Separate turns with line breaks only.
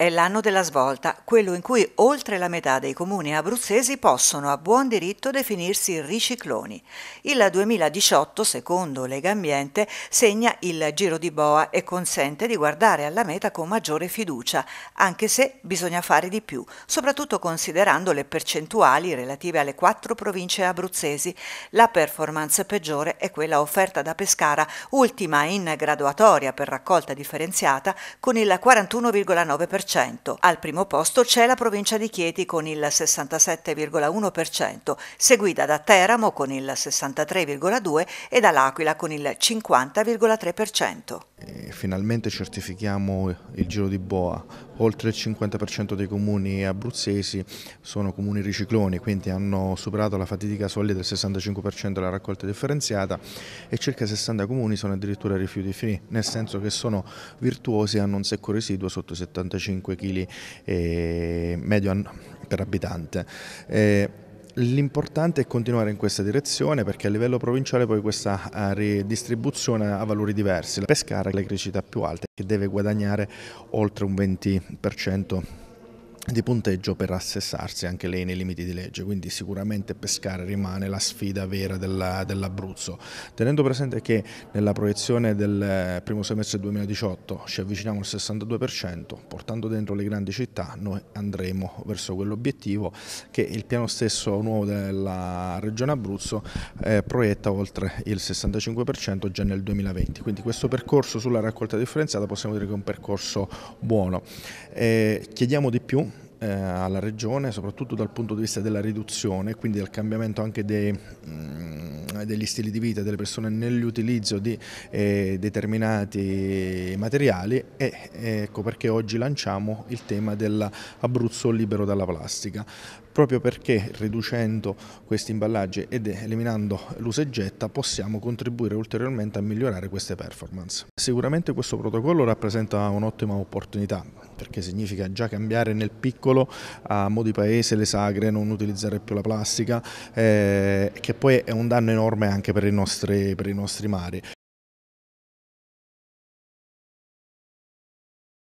È l'anno della svolta, quello in cui oltre la metà dei comuni abruzzesi possono a buon diritto definirsi ricicloni. Il 2018, secondo Legambiente, segna il giro di boa e consente di guardare alla meta con maggiore fiducia, anche se bisogna fare di più, soprattutto considerando le percentuali relative alle quattro province abruzzesi. La performance peggiore è quella offerta da Pescara, ultima in graduatoria per raccolta differenziata, con il 41,9% 60,8%. Al primo posto c'è la provincia di Chieti con il 67,1%, seguita da Teramo con il 63,2% e dall'Aquila con il 50,3%
finalmente certifichiamo il Giro di Boa, oltre il 50% dei comuni abruzzesi sono comuni ricicloni, quindi hanno superato la fatidica soglia del 65% della raccolta differenziata e circa 60 comuni sono addirittura rifiuti free, nel senso che sono virtuosi e hanno un secco residuo sotto 75 kg eh, medio per abitante. Eh, L'importante è continuare in questa direzione perché a livello provinciale poi questa eh, ridistribuzione ha valori diversi. Pescara è la criticità più alta che deve guadagnare oltre un 20% di punteggio per assessarsi anche lei nei limiti di legge, quindi sicuramente pescare rimane la sfida vera dell'Abruzzo. Tenendo presente che nella proiezione del eh, primo semestre 2018 ci avviciniamo al 62%, portando dentro le grandi città noi andremo verso quell'obiettivo che il piano stesso nuovo della Regione Abruzzo eh, proietta oltre il 65% già nel 2020, quindi questo percorso sulla raccolta differenziata possiamo dire che è un percorso buono. Eh, chiediamo di più eh, alla Regione, soprattutto dal punto di vista della riduzione, quindi del cambiamento anche dei, mh, mm, degli stili di vita delle persone nell'utilizzo di eh, determinati materiali e ecco perché oggi lanciamo il tema dell'Abruzzo libero dalla plastica proprio perché riducendo questi imballaggi ed eliminando l'usegetta possiamo contribuire ulteriormente a migliorare queste performance. Sicuramente questo protocollo rappresenta un'ottima opportunità perché significa già cambiare nel piccolo a modi paese le sagre, non utilizzare più la plastica, eh, che poi è un danno enorme anche per i nostri, per i nostri mari.